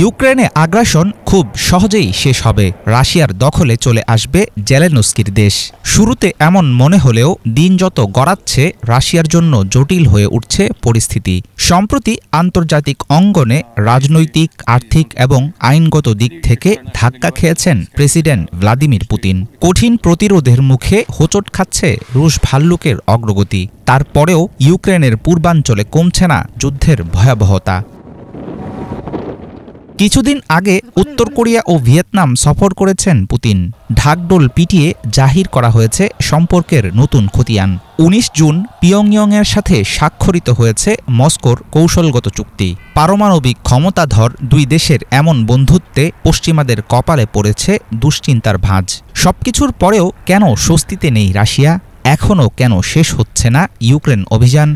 ইউক্রেনে আগ্রাসন খুব সহজেই শেষ হবে রাশিয়ার দখলে চলে আসবে জেলেনস্কির দেশ শুরুতে এমন মনে হলেও দিন যত গড়াচ্ছে রাশিয়ার জন্য জটিল হয়ে উঠছে পরিস্থিতি সম্প্রতি আন্তর্জাতিক অঙ্গনে রাজনৈতিক আর্থিক এবং আইনগত দিক থেকে ধাক্কা খেয়েছেন প্রেসিডেন্ট ভ্লাদিমির পুতিন কঠিন প্রতিরোধের মুখে হোঁচট খাচ্ছে রুশ ভাল্লুকের অগ্রগতি তারপরেও ইউক্রেনের পূর্বাঞ্চলে কমছে না যুদ্ধের ভয়াবহতা কিছুদিন আগে উত্তর কোরিয়া ও ভিয়েতনাম সফর করেছেন পুতিন ঢাকডোল পিটিয়ে জাহির করা হয়েছে সম্পর্কের নতুন খতিয়ান ১৯ জুন পিয়ংইয়ংয়ের সাথে স্বাক্ষরিত হয়েছে মস্কোর কৌশলগত চুক্তি পারমাণবিক ক্ষমতাধর দুই দেশের এমন বন্ধুত্বে পশ্চিমাদের কপালে পড়েছে দুশ্চিন্তার ভাঁজ সবকিছুর পরেও কেন স্বস্তিতে নেই রাশিয়া এখনও কেন শেষ হচ্ছে না ইউক্রেন অভিযান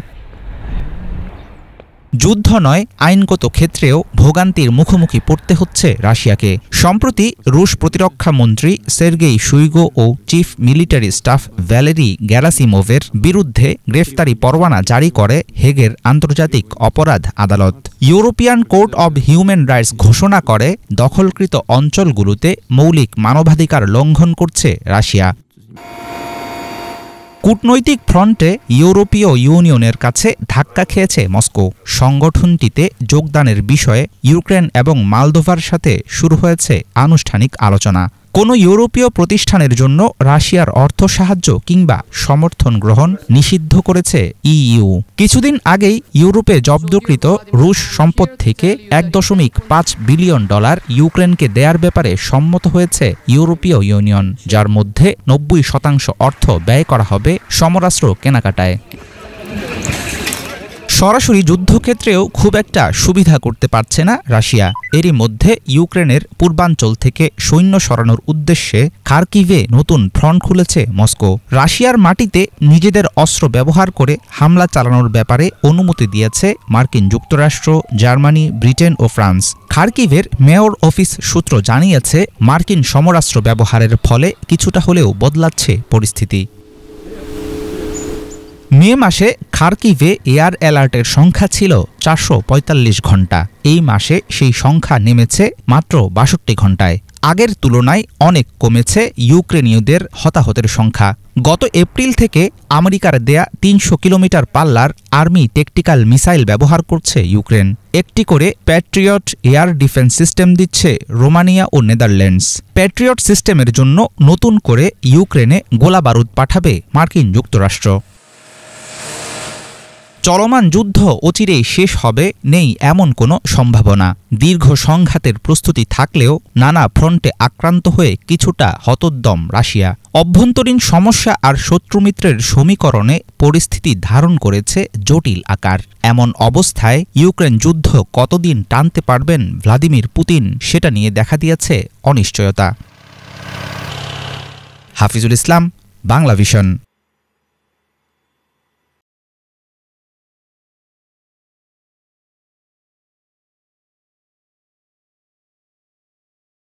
যুদ্ধ নয় আইনগত ক্ষেত্রেও ভোগান্তির মুখোমুখি পড়তে হচ্ছে রাশিয়াকে সম্প্রতি রুশ প্রতিরক্ষা মন্ত্রী সের্গেই সুইগো ও চিফ মিলিটারি স্টাফ ভ্যালেরি গ্যারাসিমোভের বিরুদ্ধে গ্রেফতারি পরোয়ানা জারি করে হেগের আন্তর্জাতিক অপরাধ আদালত European court of human rights ঘোষণা করে দখলকৃত অঞ্চলগুলোতে মৌলিক মানবাধিকার লঙ্ঘন করছে রাশিয়া কূটনৈতিক ফ্রন্টে ইউরোপীয় ইউনিয়নের কাছে ধাক্কা খেয়েছে মস্কো সংগঠনটিতে যোগদানের বিষয়ে ইউক্রেন এবং মালদোভার সাথে শুরু হয়েছে আনুষ্ঠানিক আলোচনা কোনো ইউরোপীয় প্রতিষ্ঠানের জন্য রাশিয়ার অর্থ সাহায্য কিংবা সমর্থন গ্রহণ নিষিদ্ধ করেছে ইইউ কিছুদিন আগেই ইউরোপে জব্দকৃত রুশ সম্পদ থেকে এক দশমিক পাঁচ বিলিয়ন ডলার ইউক্রেনকে দেয়ার ব্যাপারে সম্মত হয়েছে ইউরোপীয় ইউনিয়ন যার মধ্যে নব্বই শতাংশ অর্থ ব্যয় করা হবে সমরাস্ত্র কেনাকাটায় সরাসরি যুদ্ধক্ষেত্রেও খুব একটা সুবিধা করতে পারছে না রাশিয়া এরই মধ্যে ইউক্রেনের পূর্বাঞ্চল থেকে সৈন্য সরানোর উদ্দেশ্যে খার্কিভে নতুন ফ্রন্ট খুলেছে মস্কো রাশিয়ার মাটিতে নিজেদের অস্ত্র ব্যবহার করে হামলা চালানোর ব্যাপারে অনুমতি দিয়েছে মার্কিন যুক্তরাষ্ট্র জার্মানি ব্রিটেন ও ফ্রান্স খার্কিভের মেয়র অফিস সূত্র জানিয়েছে মার্কিন সমরাস্ত্র ব্যবহারের ফলে কিছুটা হলেও বদলাচ্ছে পরিস্থিতি মে মাসে খার্কিভে এয়ার অ্যালার্টের সংখ্যা ছিল চারশো ঘন্টা এই মাসে সেই সংখ্যা নেমেছে মাত্র বাষট্টি ঘন্টায় আগের তুলনায় অনেক কমেছে ইউক্রেনীয়দের হতাহতের সংখ্যা গত এপ্রিল থেকে আমেরিকার দেয়া তিনশো কিলোমিটার পাল্লার আর্মি টেকটিক্যাল মিসাইল ব্যবহার করছে ইউক্রেন একটি করে প্যাট্রিয়ট এয়ার ডিফেন্স সিস্টেম দিচ্ছে রোমানিয়া ও নেদারল্যান্ডস প্যাট্রিয়ট সিস্টেমের জন্য নতুন করে ইউক্রেনে গোলা বারুদ পাঠাবে মার্কিন যুক্তরাষ্ট্র চলমান যুদ্ধ অচিরেই শেষ হবে নেই এমন কোনো সম্ভাবনা দীর্ঘ সংঘাতের প্রস্তুতি থাকলেও নানা ফ্রন্টে আক্রান্ত হয়ে কিছুটা হতোদ্যম রাশিয়া অভ্যন্তরীণ সমস্যা আর শত্রুমিত্রের সমীকরণে পরিস্থিতি ধারণ করেছে জটিল আকার এমন অবস্থায় ইউক্রেন যুদ্ধ কতদিন টানতে পারবেন ভ্লাদিমির পুতিন সেটা নিয়ে দেখা দিয়েছে অনিশ্চয়তা হাফিজুল ইসলাম বাংলা ভিশন